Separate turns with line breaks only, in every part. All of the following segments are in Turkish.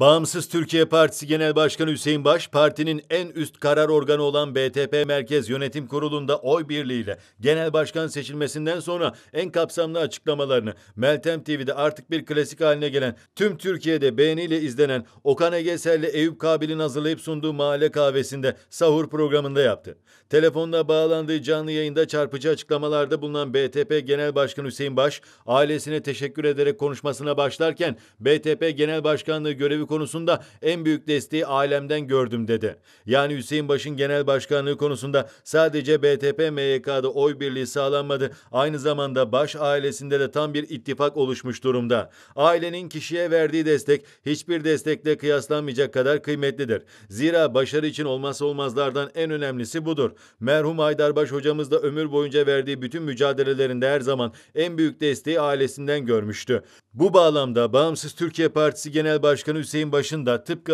Bağımsız Türkiye Partisi Genel Başkanı Hüseyin Baş, partinin en üst karar organı olan BTP Merkez Yönetim Kurulu'nda oy birliğiyle genel başkan seçilmesinden sonra en kapsamlı açıklamalarını Meltem TV'de artık bir klasik haline gelen, tüm Türkiye'de beğeniyle izlenen Okan Egeser ile Eyüp Kabil'in hazırlayıp sunduğu mahalle kahvesinde sahur programında yaptı. Telefonla bağlandığı canlı yayında çarpıcı açıklamalarda bulunan BTP Genel Başkanı Hüseyin Baş, ailesine teşekkür ederek konuşmasına başlarken BTP Genel Başkanlığı görevi konusunda en büyük desteği ailemden gördüm dedi. Yani Hüseyin Baş'ın genel başkanlığı konusunda sadece BTP MYK'da oy birliği sağlanmadı. Aynı zamanda Baş ailesinde de tam bir ittifak oluşmuş durumda. Ailenin kişiye verdiği destek hiçbir destekle kıyaslanmayacak kadar kıymetlidir. Zira başarı için olmazsa olmazlardan en önemlisi budur. Merhum Aydar Baş hocamız da ömür boyunca verdiği bütün mücadelelerinde her zaman en büyük desteği ailesinden görmüştü. Bu bağlamda Bağımsız Türkiye Partisi Genel Başkanı Hüseyin Baş'ın da tıpkı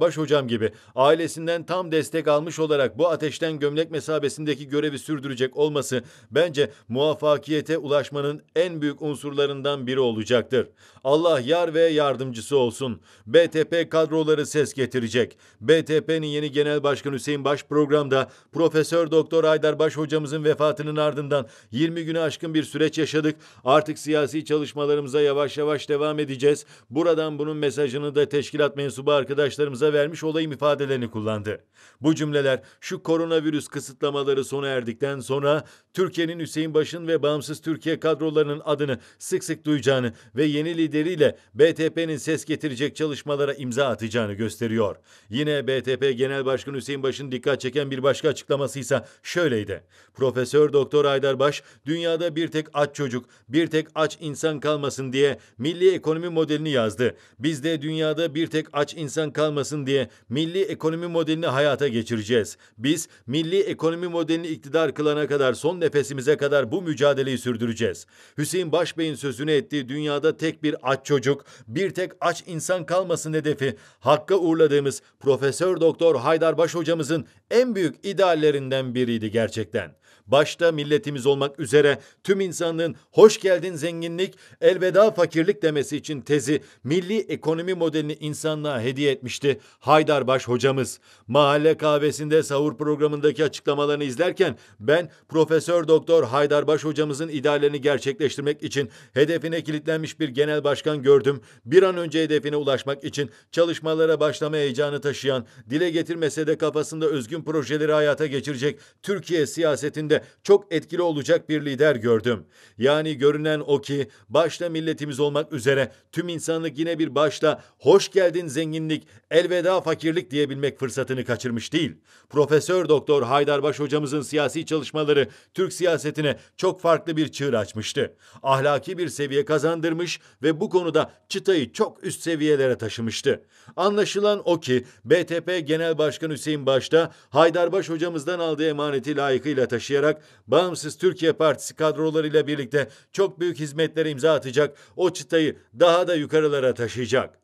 Baş hocam gibi ailesinden tam destek almış olarak bu ateşten gömlek mesabesindeki görevi sürdürecek olması bence muvaffakiyete ulaşmanın en büyük unsurlarından biri olacaktır. Allah yar ve yardımcısı olsun. BTP kadroları ses getirecek. BTP'nin yeni genel başkanı Hüseyin Baş programda Profesör Doktor Haydar Baş hocamızın vefatının ardından 20 güne aşkın bir süreç yaşadık. Artık siyasi çalışmalarımıza yavaş yavaş devam edeceğiz. Buradan bunun mesajını da teşkilat mensubu arkadaşlarımıza vermiş olayım ifadelerini kullandı. Bu cümleler şu koronavirüs kısıtlamaları sona erdikten sonra Türkiye'nin Hüseyin Baş'ın ve Bağımsız Türkiye kadrolarının adını sık sık duyacağını ve yeni lideriyle BTP'nin ses getirecek çalışmalara imza atacağını gösteriyor. Yine BTP Genel Başkanı Hüseyin Baş'ın dikkat çeken bir başka açıklaması ise şöyleydi. Profesör Doktor Aydar Baş, dünyada bir tek aç çocuk, bir tek aç insan kalmasın diye milli ekonomi modelini yazdı. Biz de dünyada dünyada bir tek aç insan kalmasın diye milli ekonomi modelini hayata geçireceğiz. Biz milli ekonomi modelini iktidar kılana kadar son nefesimize kadar bu mücadeleyi sürdüreceğiz. Hüseyin Başbey'in sözünü ettiği dünyada tek bir aç çocuk, bir tek aç insan kalmasın hedefi hakka uğurladığımız Profesör Doktor Haydar Baş hocamızın en büyük ideallerinden biriydi gerçekten. Başta milletimiz olmak üzere tüm insanlığın hoş geldin zenginlik, elveda fakirlik demesi için tezi milli ekonomi modelini insanlığa hediye etmişti Haydarbaş hocamız. Mahalle kahvesinde sahur programındaki açıklamalarını izlerken ben Profesör Doktor Haydarbaş hocamızın ideallerini gerçekleştirmek için hedefine kilitlenmiş bir genel başkan gördüm. Bir an önce hedefine ulaşmak için çalışmalara başlama heyecanı taşıyan, dile getirmese de kafasında özgün projeleri hayata geçirecek Türkiye siyasetinde çok etkili olacak bir lider gördüm. Yani görünen o ki başta milletimiz olmak üzere tüm insanlık yine bir başta hoş geldin zenginlik, elveda fakirlik diyebilmek fırsatını kaçırmış değil. Profesör Doktor Haydarbaş hocamızın siyasi çalışmaları Türk siyasetine çok farklı bir çığır açmıştı. Ahlaki bir seviye kazandırmış ve bu konuda çıtayı çok üst seviyelere taşımıştı. Anlaşılan o ki BTP Genel Başkanı Hüseyin başta Haydarbaş hocamızdan aldığı emaneti layıkıyla taşıyarak Bağımsız Türkiye Partisi kadrolarıyla birlikte çok büyük hizmetlere imza atacak, o çıtayı daha da yukarılara taşıyacak.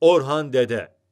Orhan Dede